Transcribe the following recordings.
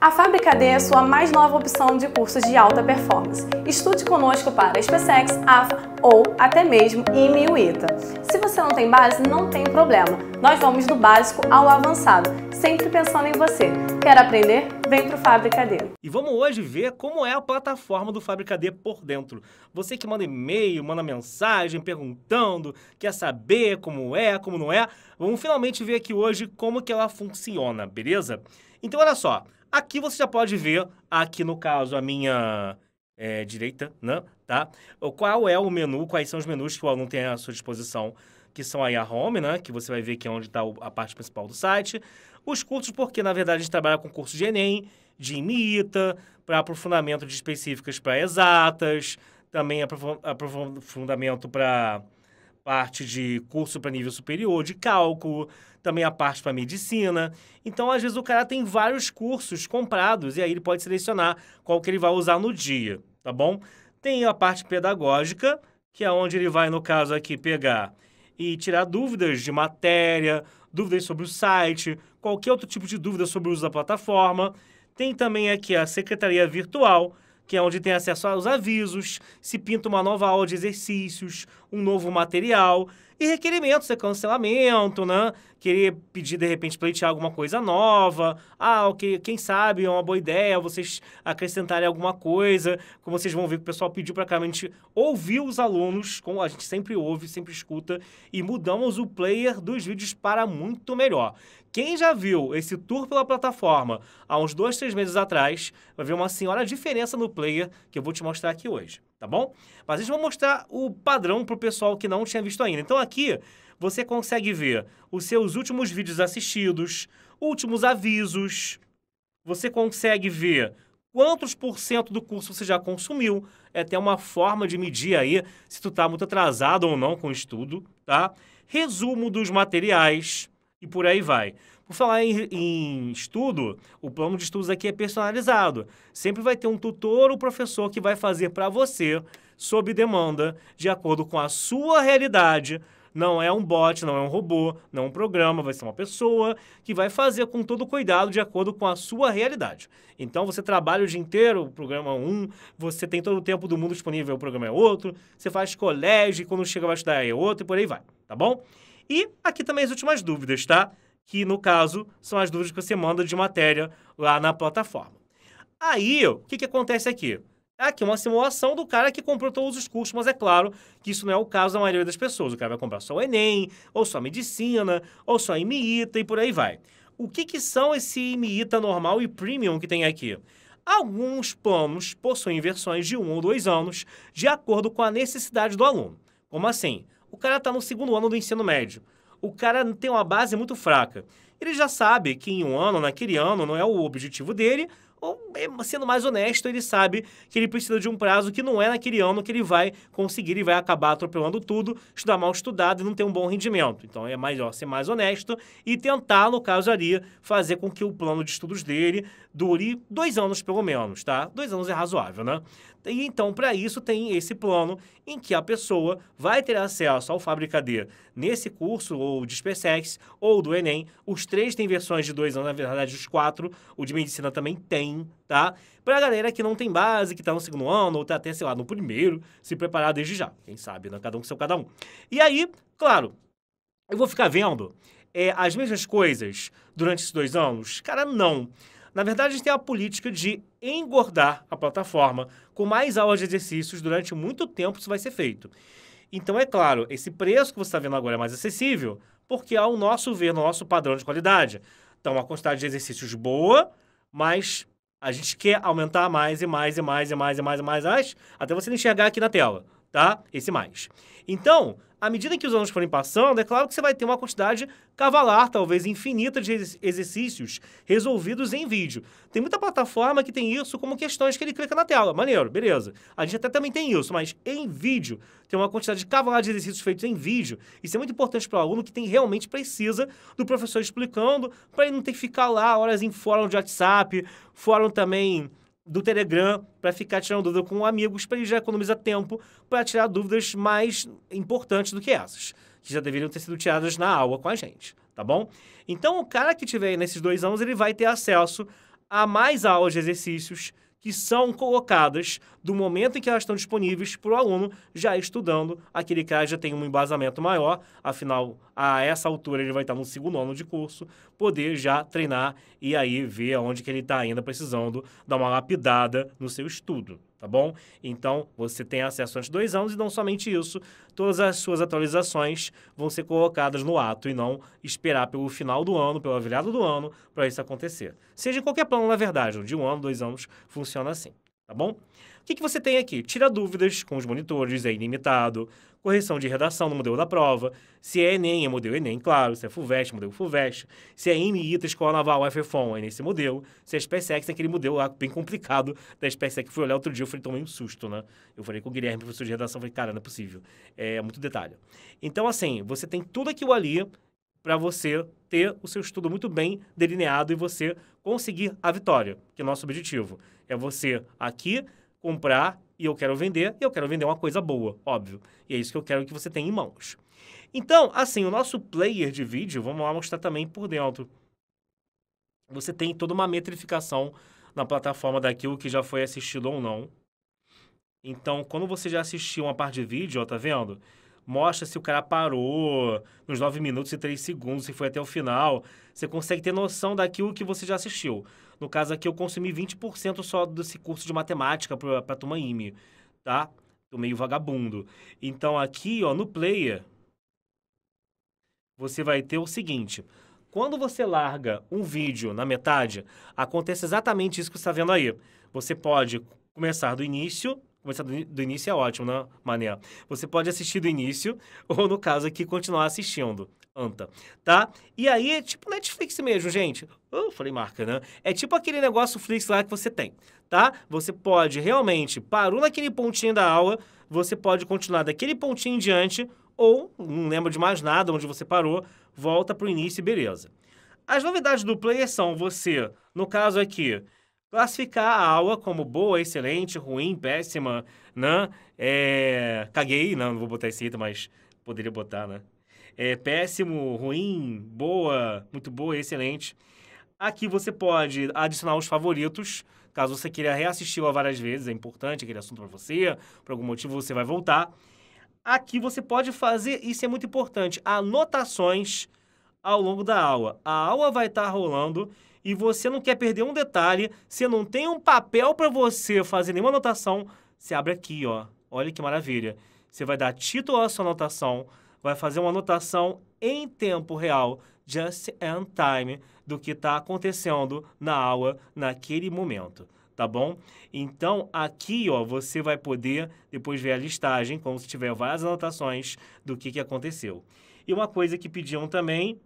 A Fábrica D é a sua mais nova opção de cursos de alta performance. Estude conosco para SpaceX, AFA ou até mesmo IME ITA. Se você não tem base, não tem problema. Nós vamos do básico ao avançado, sempre pensando em você. Quer aprender? Vem o Fábrica D. E vamos hoje ver como é a plataforma do Fábrica D por dentro. Você que manda e-mail, manda mensagem perguntando, quer saber como é, como não é, vamos finalmente ver aqui hoje como que ela funciona, beleza? Então olha só, Aqui você já pode ver, aqui no caso, a minha é, direita, né? Tá? Qual é o menu, quais são os menus que o aluno tem à sua disposição, que são aí a home, né? Que você vai ver que é onde está a parte principal do site. Os cursos, porque na verdade a gente trabalha com cursos de Enem, de IMITA, para aprofundamento de específicas para exatas, também aprofundamento para parte de curso para nível superior, de cálculo, também a parte para medicina. Então, às vezes, o cara tem vários cursos comprados e aí ele pode selecionar qual que ele vai usar no dia, tá bom? Tem a parte pedagógica, que é onde ele vai, no caso aqui, pegar e tirar dúvidas de matéria, dúvidas sobre o site, qualquer outro tipo de dúvida sobre o uso da plataforma. Tem também aqui a secretaria virtual, que é onde tem acesso aos avisos, se pinta uma nova aula de exercícios, um novo material e requerimentos, é cancelamento, né? querer pedir, de repente, pleitear alguma coisa nova. Ah, ok, quem sabe é uma boa ideia vocês acrescentarem alguma coisa. Como vocês vão ver o pessoal pediu para cá, a gente ouviu os alunos, como a gente sempre ouve, sempre escuta, e mudamos o player dos vídeos para muito melhor. Quem já viu esse tour pela plataforma há uns dois, três meses atrás, vai ver uma senhora diferença no player que eu vou te mostrar aqui hoje, tá bom? Mas a gente vai mostrar o padrão para o pessoal que não tinha visto ainda. Então aqui você consegue ver os seus últimos vídeos assistidos, últimos avisos. Você consegue ver quantos por cento do curso você já consumiu. É até uma forma de medir aí se tu tá muito atrasado ou não com o estudo, tá? Resumo dos materiais e por aí vai. Por falar em, em, estudo, o plano de estudos aqui é personalizado. Sempre vai ter um tutor ou professor que vai fazer para você, sob demanda, de acordo com a sua realidade, não é um bot, não é um robô, não é um programa, vai ser uma pessoa que vai fazer com todo cuidado de acordo com a sua realidade. Então você trabalha o dia inteiro, o programa é um, você tem todo o tempo do mundo disponível, o programa é outro, você faz colégio, e quando chega vai estudar é outro e por aí vai, tá bom? E aqui também as últimas dúvidas, tá? Que no caso são as dúvidas que você manda de matéria lá na plataforma. Aí, o que, que acontece aqui? Ah, é aqui uma simulação do cara que comprou todos os cursos, mas é claro que isso não é o caso da maioria das pessoas. O cara vai comprar só o Enem, ou só Medicina, ou só IMITA e por aí vai. O que, que são esse IMITA normal e premium que tem aqui? Alguns planos possuem versões de um ou dois anos, de acordo com a necessidade do aluno. Como assim? O cara está no segundo ano do ensino médio. O cara tem uma base muito fraca. Ele já sabe que em um ano, naquele ano, não é o objetivo dele, ou é, sendo mais honesto, ele sabe que ele precisa de um prazo que não é naquele ano que ele vai conseguir e vai acabar atropelando tudo, estudar mal estudado e não ter um bom rendimento. Então é melhor ser mais honesto e tentar, no caso ali, fazer com que o plano de estudos dele dure dois anos pelo menos, tá? Dois anos é razoável, né? E então, para isso, tem esse plano em que a pessoa vai ter acesso ao Fábrica D nesse curso, ou de SpaceX, ou do Enem. Os três têm versões de dois anos, na verdade, os quatro. O de medicina também tem tem, tá? Pra galera que não tem base, que tá no segundo ano, ou tá até, sei lá, no primeiro, se preparar desde já. Quem sabe, né? Cada um com seu cada um. E aí, claro, eu vou ficar vendo é, as mesmas coisas durante esses dois anos? Cara, não. Na verdade, a gente tem a política de engordar a plataforma com mais aulas de exercícios durante muito tempo isso vai ser feito. Então, é claro, esse preço que você está vendo agora é mais acessível, porque ao nosso ver, no nosso padrão de qualidade. Então, uma quantidade de exercícios boa, mas a gente quer aumentar mais e mais e mais e mais e mais e mais, até você enxergar aqui na tela tá? Esse mais. Então, à medida que os anos forem passando, é claro que você vai ter uma quantidade cavalar, talvez infinita, de exercícios resolvidos em vídeo. Tem muita plataforma que tem isso como questões que ele clica na tela. Maneiro, beleza. A gente até também tem isso, mas em vídeo, tem uma quantidade cavalar de exercícios feitos em vídeo. Isso é muito importante para o aluno que tem realmente precisa do professor explicando, para ele não ter que ficar lá horas em fórum de WhatsApp, fórum também do Telegram para ficar tirando dúvida com amigos, para ele já economizar tempo para tirar dúvidas mais importantes do que essas, que já deveriam ter sido tiradas na aula com a gente, tá bom? Então, o cara que tiver nesses dois anos, ele vai ter acesso a mais aulas de exercícios que são colocadas do momento em que elas estão disponíveis para o aluno já estudando. Aquele cara já tem um embasamento maior, afinal, a essa altura ele vai estar no segundo ano de curso, poder já treinar e aí ver onde que ele está ainda precisando dar uma lapidada no seu estudo tá bom? Então, você tem acesso antes de dois anos e não somente isso, todas as suas atualizações vão ser colocadas no ato e não esperar pelo final do ano, pela virada do ano, para isso acontecer. Seja em qualquer plano, na verdade, de um ano, dois anos, funciona assim tá bom? O que, que você tem aqui? Tira dúvidas com os monitores, é ilimitado, correção de redação no modelo da prova, se é Enem, é modelo Enem, claro, se é FUVEST, modelo FUVEST, se é IMITA, Escola Naval, FFON, é nesse modelo, se é SpaceX, é aquele modelo lá bem complicado da SpaceX, fui olhar outro dia, eu falei, tomei um susto, né? Eu falei com o Guilherme, professor de redação, falei, cara, não é possível, é muito detalhe. Então, assim, você tem tudo aquilo ali para você ter o seu estudo muito bem delineado e você conseguir a vitória, que é o nosso objetivo. É você aqui comprar e eu quero vender, e eu quero vender uma coisa boa, óbvio. E é isso que eu quero que você tenha em mãos. Então, assim, o nosso player de vídeo, vamos lá mostrar também por dentro. Você tem toda uma metrificação na plataforma daquilo que já foi assistido ou não. Então, quando você já assistiu uma parte de vídeo, ó, tá vendo? mostra se o cara parou nos 9 minutos e 3 segundos, se foi até o final. Você consegue ter noção daquilo que você já assistiu. No caso aqui, eu consumi 20% só desse curso de matemática para a turma IME, tá? Tô meio vagabundo. Então, aqui, ó, no player, você vai ter o seguinte. Quando você larga um vídeo na metade, acontece exatamente isso que você está vendo aí. Você pode começar do início Começar do, do início é ótimo, né, Mané? Você pode assistir do início, ou no caso aqui, continuar assistindo. Anta, tá? E aí é tipo Netflix mesmo, gente. Eu falei marca, né? É tipo aquele negócio Flix lá que você tem, tá? Você pode realmente, parou naquele pontinho da aula, você pode continuar daquele pontinho em diante, ou não lembra de mais nada onde você parou, volta pro início e beleza. As novidades do player são você, no caso aqui, Classificar a aula como boa, excelente, ruim, péssima, né? É... Caguei, não, né? não vou botar esse item, mas poderia botar, né? É péssimo, ruim, boa, muito boa, excelente. Aqui você pode adicionar os favoritos, caso você queira reassistir la várias vezes, é importante aquele assunto para você, por algum motivo você vai voltar. Aqui você pode fazer, isso é muito importante, anotações ao longo da aula. A aula vai estar tá rolando e você não quer perder um detalhe, você não tem um papel para você fazer nenhuma anotação, você abre aqui, ó. Olha que maravilha. Você vai dar título à sua anotação, vai fazer uma anotação em tempo real, just in time, do que está acontecendo na aula naquele momento tá bom? Então, aqui, ó, você vai poder depois ver a listagem, como se tiver várias anotações do que, que aconteceu. E uma coisa que pediam também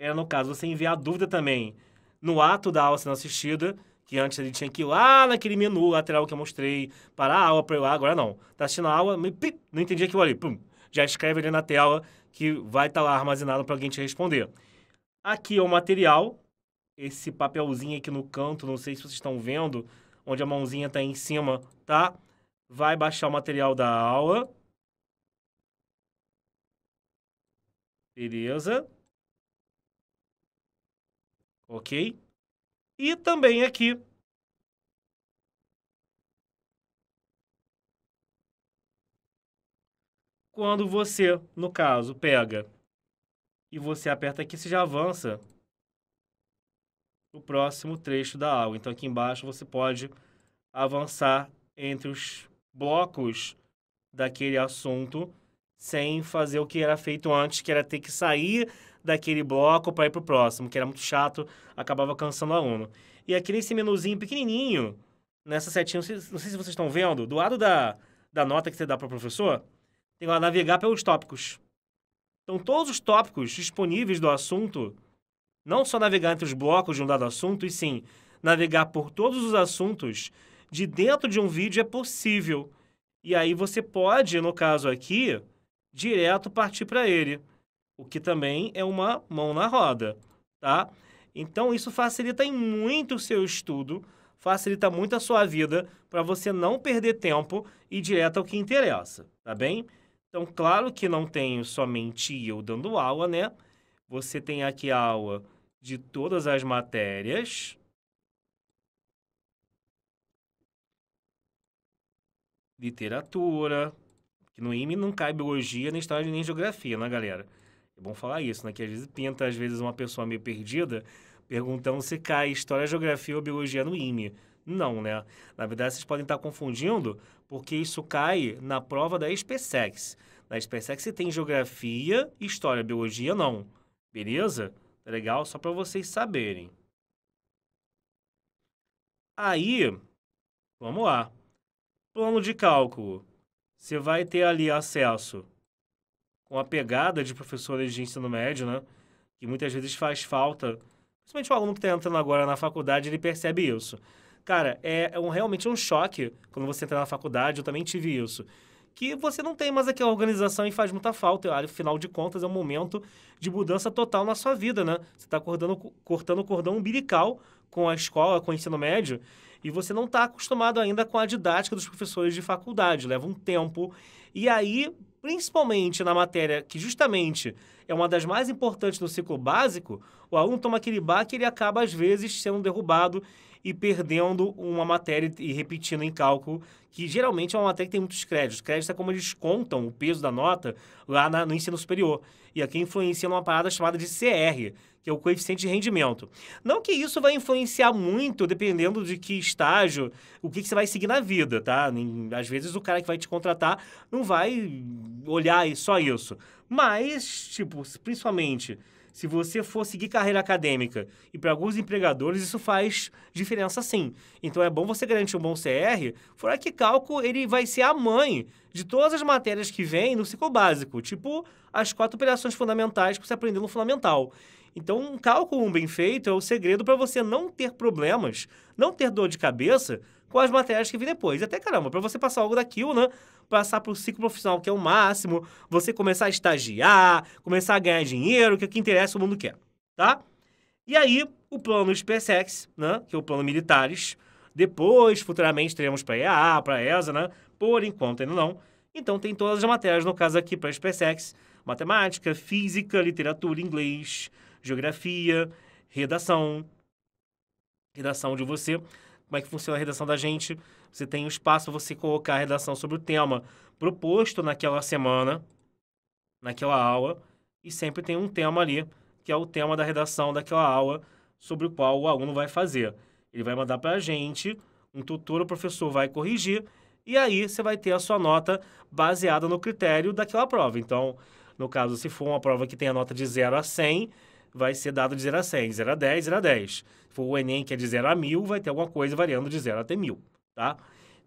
era, é, no caso, você enviar dúvida também no ato da aula sendo assistida, que antes ele tinha que ir lá naquele menu lateral que eu mostrei, parar a aula para ir lá, agora não. Tá assistindo a aula, pip, não entendi aquilo ali, pum, já escreve ali na tela que vai estar tá lá armazenado para alguém te responder. Aqui é o material, esse papelzinho aqui no canto, não sei se vocês estão vendo, onde a mãozinha está em cima, tá? Vai baixar o material da aula. Beleza ok? E também aqui quando você, no caso, pega e você aperta aqui, você já avança o próximo trecho da água. Então aqui embaixo você pode avançar entre os blocos daquele assunto sem fazer o que era feito antes, que era ter que sair daquele bloco para ir para o próximo, que era muito chato, acabava cansando o aluno. E aqui nesse menuzinho pequenininho, nessa setinha, não sei, não sei se vocês estão vendo, do lado da, da nota que você dá para o professor, tem lá navegar pelos tópicos. Então, todos os tópicos disponíveis do assunto, não só navegar entre os blocos de um dado assunto, e sim navegar por todos os assuntos de dentro de um vídeo é possível. E aí você pode, no caso aqui, direto partir para ele o que também é uma mão na roda, tá? Então isso facilita muito o seu estudo, facilita muito a sua vida para você não perder tempo e ir direto ao que interessa, tá bem? Então, claro que não tenho somente eu dando aula, né? Você tem aqui a aula de todas as matérias. Literatura, que no IME não cai biologia, nem história, nem geografia, né, galera? É bom falar isso, né? Que às vezes pinta, às vezes, uma pessoa meio perdida perguntando se cai história, geografia ou biologia no IME. Não, né? Na verdade, vocês podem estar confundindo, porque isso cai na prova da SpaceX. Na SpaceX você tem geografia, história, biologia, não. Beleza? Tá legal? Só para vocês saberem. Aí, vamos lá. Plano de cálculo. Você vai ter ali acesso com a pegada de professores de ensino médio, né? Que muitas vezes faz falta. Principalmente o aluno que está entrando agora na faculdade, ele percebe isso. Cara, é, é um, realmente é um choque quando você entra na faculdade, eu também tive isso. Que você não tem mais aquela organização e faz muita falta. Afinal de contas, é um momento de mudança total na sua vida, né? Você está cortando o cordão umbilical com a escola, com o ensino médio, e você não está acostumado ainda com a didática dos professores de faculdade. Leva um tempo. E aí, principalmente na matéria que justamente é uma das mais importantes do ciclo básico, o aluno toma aquele baque e ele acaba, às vezes, sendo derrubado e perdendo uma matéria e repetindo em cálculo, que geralmente é uma matéria que tem muitos créditos. créditos é como eles contam o peso da nota lá na, no ensino superior. E aqui influencia numa parada chamada de CR, que é o coeficiente de rendimento. Não que isso vai influenciar muito, dependendo de que estágio, o que, que, você vai seguir na vida, tá? Às vezes o cara que vai te contratar não vai olhar só isso. Mas, tipo, principalmente se você for seguir carreira acadêmica, e para alguns empregadores isso faz diferença sim. Então é bom você garantir um bom CR, fora que cálculo ele vai ser a mãe de todas as matérias que vem no ciclo básico, tipo as quatro operações fundamentais que você aprendeu no fundamental. Então, um cálculo bem feito é o segredo para você não ter problemas, não ter dor de cabeça com as matérias que vêm depois. E até caramba, para você passar algo daquilo, né? Passar para o ciclo profissional, que é o máximo, você começar a estagiar, começar a ganhar dinheiro, que é o que interessa, o mundo quer, tá? E aí, o plano SpaceX, né? Que é o plano militares. Depois, futuramente, teremos para EA, para ESA, né? Por enquanto ainda não. Então, tem todas as matérias, no caso aqui, para SpaceX: matemática, física, literatura, inglês geografia, redação. Redação de você. Como é que funciona a redação da gente? Você tem o um espaço para você colocar a redação sobre o tema proposto naquela semana, naquela aula, e sempre tem um tema ali, que é o tema da redação daquela aula, sobre o qual o aluno vai fazer. Ele vai mandar para a gente, um tutor ou professor vai corrigir, e aí você vai ter a sua nota baseada no critério daquela prova. Então, no caso, se for uma prova que tem a nota de 0 a 100, vai ser dado de 0 a 100, 0 a 10, 0 a 10. Se for o Enem que é de 0 a 1000, vai ter alguma coisa variando de 0 até 1000, tá?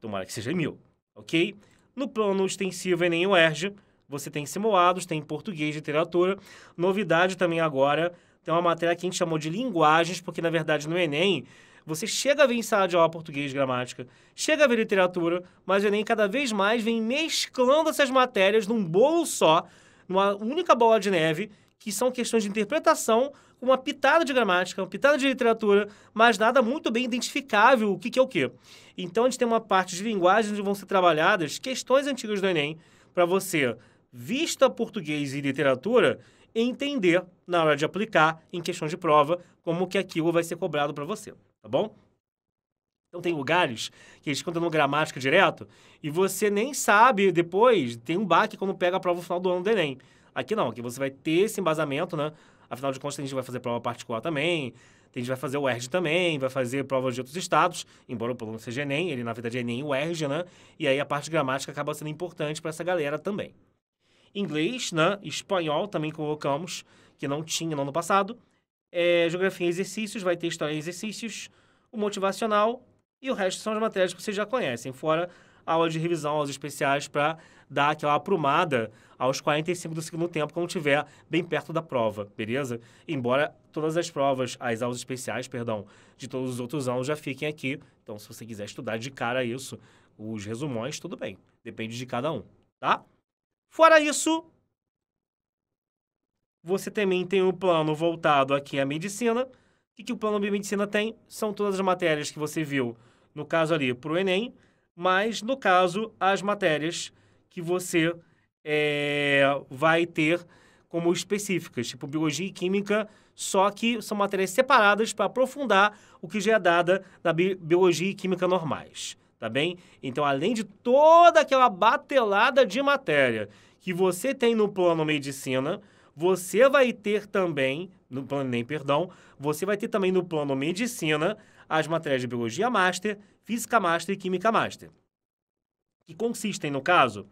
Tomara que seja 1000, ok? No plano extensivo Enem UERJ, você tem simulados, tem português, literatura. Novidade também agora, tem uma matéria que a gente chamou de linguagens, porque na verdade no Enem você chega a ver em sala de aula português, gramática, chega a ver literatura, mas o Enem cada vez mais vem mesclando essas matérias num bolo só, numa única bola de neve, que são questões de interpretação, uma pitada de gramática, uma pitada de literatura, mas nada muito bem identificável o que, que é o que. Então a gente tem uma parte de linguagem onde vão ser trabalhadas questões antigas do Enem para você, vista português e literatura, entender na hora de aplicar em questões de prova como que aquilo vai ser cobrado para você, tá bom? Então tem lugares que eles contam gramática direto e você nem sabe depois, tem um baque quando pega a prova no final do ano do Enem. Aqui não, aqui você vai ter esse embasamento, né? Afinal de contas, a gente vai fazer prova particular também, a gente vai fazer o ERG também, vai fazer provas de outros estados, embora o problema seja Enem, ele na verdade é Enem o ERG, né? E aí a parte gramática acaba sendo importante para essa galera também. Inglês, né? Espanhol também colocamos, que não tinha no ano passado. É, geografia e exercícios, vai ter história e exercícios, o motivacional e o resto são as matérias que vocês já conhecem, fora aula de revisão, aulas especiais para dar aquela aprumada aos 45 do segundo tempo, quando estiver bem perto da prova, beleza? Embora todas as provas, as aulas especiais, perdão, de todos os outros anos já fiquem aqui. Então, se você quiser estudar de cara isso, os resumões, tudo bem. Depende de cada um, tá? Fora isso, você também tem um plano voltado aqui à medicina. O que, que o plano de medicina tem? São todas as matérias que você viu, no caso ali, para o Enem mas no caso, as matérias que você é, vai ter como específicas, tipo biologia e química, só que são matérias separadas para aprofundar o que já é dada na bi biologia e química normais, tá bem? Então, além de toda aquela batelada de matéria que você tem no plano medicina, você vai ter também, no plano nem, perdão, você vai ter também no plano medicina as matérias de Biologia Master, Física Master e Química Master, que consistem, no caso,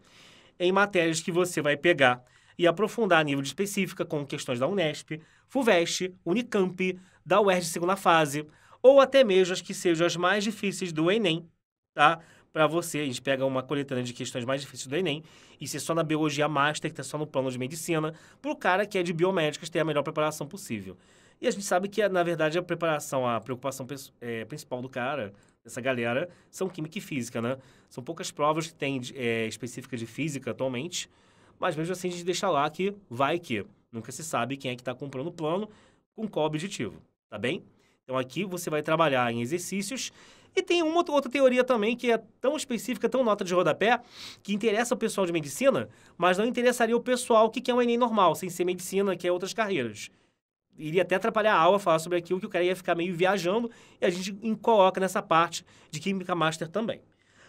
em matérias que você vai pegar e aprofundar a nível de específica com questões da Unesp, FUVEST, Unicamp, da UERJ segunda fase, ou até mesmo as que sejam as mais difíceis do Enem, tá? Para você, a gente pega uma coletânea de questões mais difíceis do Enem, e se é só na biologia master, que está só no plano de medicina, para o cara que é de biomédicas ter a melhor preparação possível. E a gente sabe que, na verdade, a preparação, a preocupação é, principal do cara, dessa galera, são química e física, né? São poucas provas que tem é, específicas de física atualmente, mas mesmo assim a gente deixa lá que vai que. Nunca se sabe quem é que está comprando o plano com qual objetivo, tá bem? Então aqui você vai trabalhar em exercícios e tem uma outra teoria também que é tão específica, tão nota de rodapé, que interessa o pessoal de medicina, mas não interessaria o pessoal que quer um Enem normal, sem ser medicina, que é outras carreiras iria até atrapalhar a aula falar sobre aquilo que o cara ia ficar meio viajando e a gente coloca nessa parte de Química Master também.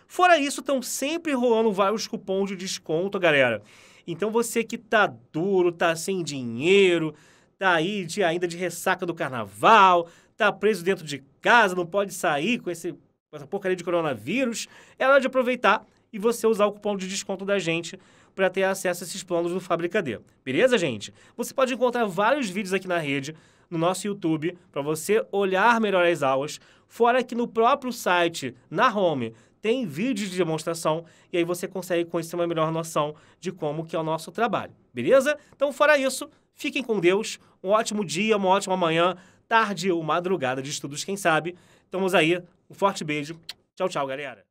Fora isso, estão sempre rolando vários cupons de desconto, galera. Então você que tá duro, tá sem dinheiro, tá aí de, ainda de ressaca do carnaval, tá preso dentro de casa, não pode sair com, esse, com essa porcaria de coronavírus, é hora de aproveitar e você usar o cupom de desconto da gente para ter acesso a esses planos do Fábrica D. Beleza, gente? Você pode encontrar vários vídeos aqui na rede, no nosso YouTube, para você olhar melhor as aulas. Fora que no próprio site, na home, tem vídeos de demonstração e aí você consegue conhecer uma melhor noção de como que é o nosso trabalho. Beleza? Então, fora isso, fiquem com Deus. Um ótimo dia, uma ótima manhã, tarde ou madrugada de estudos, quem sabe. Estamos aí. Um forte beijo. Tchau, tchau, galera.